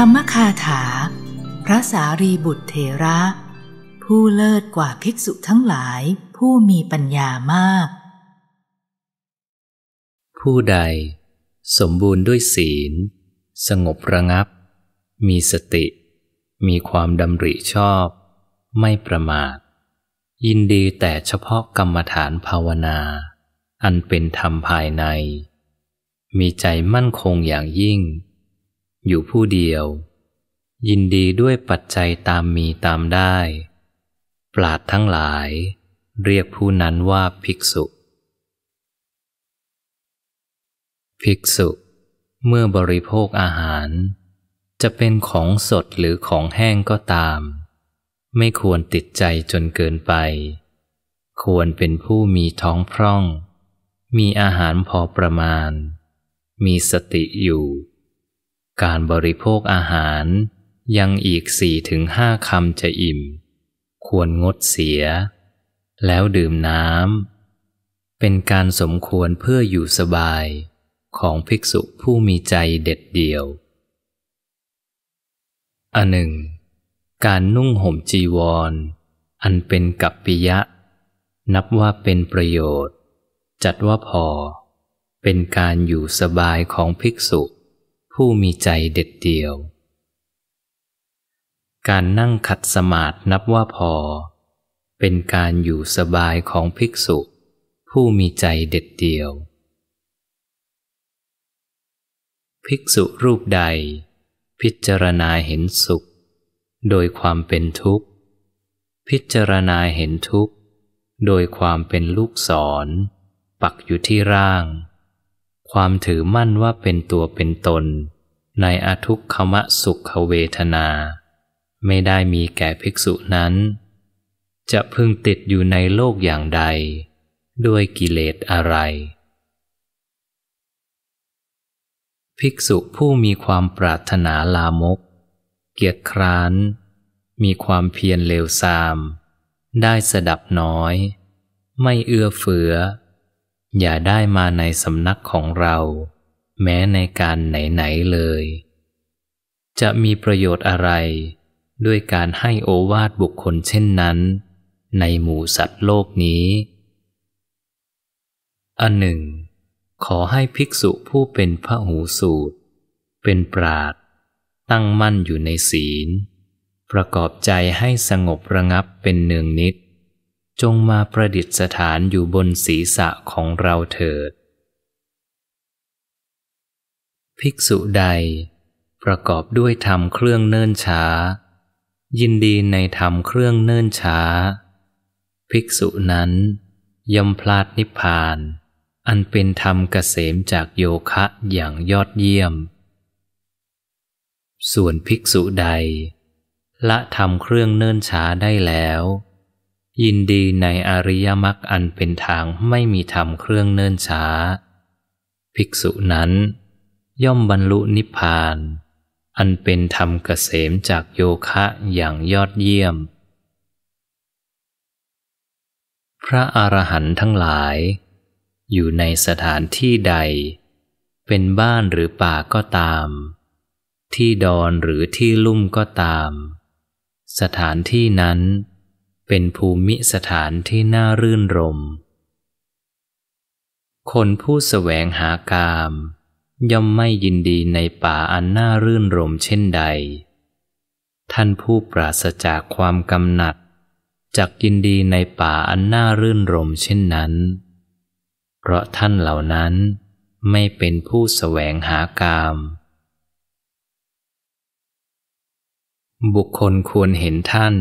ธรรมคาถา พระสารีบุตรเถระ ผู้เลิศกว่าภิกษุทั้งหลายผู้มีปัญญามาก ผู้ใดสมบูรณ์ด้วยศีล สงบระงับ มีสติ มีความดำริชอบ ไม่ประมาทยินดีแต่เฉพาะกรรมฐานภาวนา อันเป็นธรรมภายใน มีใจมั่นคงอย่างยิ่งอยู่ผู้เดียว ยินดีด้วยปัจจัยตามมีตามได้ปราดทั้งหลายเรียกผู้นั้นว่าภิกษุ ภิกษุเมื่อบริโภคอาหาร จะเป็นของสดหรือของแห้งก็ตาม ไม่ควรติดใจจนเกินไป ควรเป็นผู้มีท้องพร่อง มีอาหารพอประมาณ มีสติอยู่การบริโภคอาหารยังอีกสี่ถึงห้าคำจะอิ่ม ควรงดเสีย แล้วดื่มน้ำ เป็นการสมควรเพื่ออยู่สบายของภิกษุผู้มีใจเด็ดเดี่ยว อันหนึ่ง การนุ่งห่มจีวรออันเป็นกัปปิยะ นับว่าเป็นประโยชน์ จัดว่าพอเป็นการอยู่สบายของภิกษุผู้มีใจเด็ดเดี่ยว การนั่งขัดสมาธินับว่าพอ เป็นการอยู่สบายของภิกษุผู้มีใจเด็ดเดี่ยว ภิกษุรูปใด พิจารณาเห็นสุข โดยความเป็นทุกข์ พิจารณาเห็นทุกข์โดยความเป็นลูกศร ปักอยู่ที่ร่างความถือมั่นว่าเป็นตัวเป็นตนในอทุกขมะสุขเวทนา ไม่ได้มีแก่ภิกษุนั้น จะพึงติดอยู่ในโลกอย่างใด ด้วยกิเลสอะไร ภิกษุผู้มีความปรารถนาลามก เกียรคร้าน มีความเพียรเลวทราม ได้สดับน้อย ไม่เอื้อเฟืออย่าได้มาในสำนักของเรา แม้ในการไหน ๆ เลย จะมีประโยชน์อะไร ด้วยการให้โอวาทบุคคลเช่นนั้น ในหมู่สัตว์โลกนี้ อันหนึ่ง ขอให้ภิกษุผู้เป็นพระหูสูตร เป็นปราดตั้งมั่นอยู่ในศีล ประกอบใจให้สงบระงับเป็นเนืองนิดจงมาประดิษฐานอยู่บนศีรษะของเราเถิด ภิกษุใดประกอบด้วยธรรมเครื่องเนิ่นช้า ยินดีในธรรมเครื่องเนิ่นช้า ภิกษุนั้นย่อมพลาดนิพพาน อันเป็นธรรมเกษมจากโยคะอย่างยอดเยี่ยม ส่วนภิกษุใดละธรรมเครื่องเนิ่นช้าได้แล้วยินดีในอริยมรรคอันเป็นทางไม่มีธรรมเครื่องเนิ่นช้า ภิกษุนั้น ย่อมบรรลุนิพพาน อันเป็นธรรมเกษมจากโยคะอย่างยอดเยี่ยม พระอรหันต์ทั้งหลาย อยู่ในสถานที่ใด เป็นบ้านหรือป่าก็ตาม ที่ดอนหรือที่ลุ่มก็ตาม สถานที่นั้นเป็นภูมิสถานที่น่ารื่นรม คนผู้แสวงหากามย่อมไม่ยินดีในป่าอันน่ารื่นรมเช่นใด ท่านผู้ปราศจากความกำหนัดจักยินดีในป่าอันน่ารื่นรมเช่นนั้น เพราะท่านเหล่านั้นไม่เป็นผู้แสวงหากาม บุคคลควรเห็นท่าน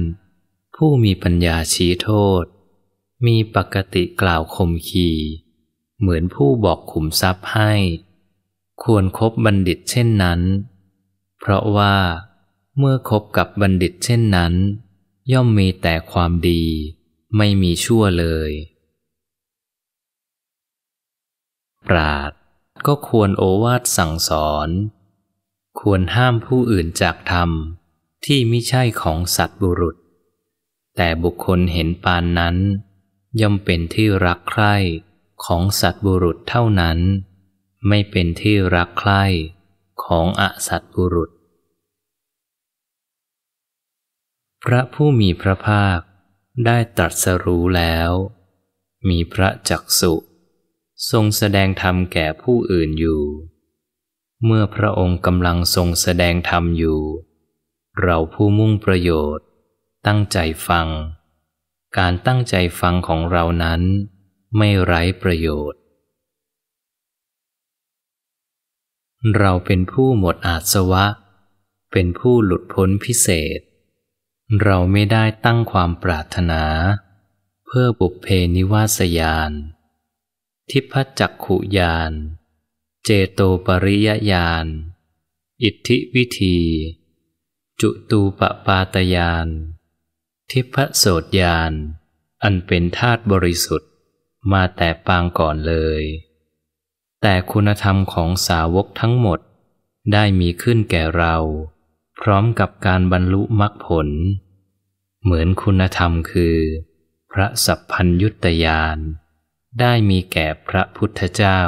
ผู้มีปัญญาชี้โทษ มีปกติกล่าวคมขีเหมือนผู้บอกขุมทรัพย์ให้ ควรครบบัณฑิตเช่นนั้น เพราะว่าเมื่อคบกับบัณฑิตเช่นนั้น ย่อมมีแต่ความดีไม่มีชั่วเลย ปราดก็ควรโอวาทสั่งสอน ควรห้ามผู้อื่นจากธรรม ที่ไม่ใช่ของสัตบุรุษแต่บุคคลเห็นปานนั้นย่อมเป็นที่รักใคร่ของสัตบุรุษเท่านั้น ไม่เป็นที่รักใคร่ของอสัตบุรุษ พระผู้มีพระภาคได้ตรัสรู้แล้ว มีพระจักสุทรงแสดงธรรมแก่ผู้อื่นอยู่ เมื่อพระองค์กำลังทรงแสดงธรรมอยู่ เราผู้มุ่งประโยชน์ตั้งใจฟัง การตั้งใจฟังของเรานั้นไม่ไร้ประโยชน์ เราเป็นผู้หมดอาสวะ เป็นผู้หลุดพ้นพิเศษ เราไม่ได้ตั้งความปรารถนา เพื่อบุพเพนิวาสยาน ทิพจักขุยาน เจโตปริยญาณอิทธิวิธี จุตูปปาตยานทิพโสตยานอันเป็นธาตุบริสุทธิ์มาแต่ปางก่อนเลย แต่คุณธรรมของสาวกทั้งหมดได้มีขึ้นแก่เรา พร้อมกับการบรรลุมรรคผล เหมือนคุณธรรมคือ พระสัพพัญยุตยานได้มีแก่พระพุทธเจ้า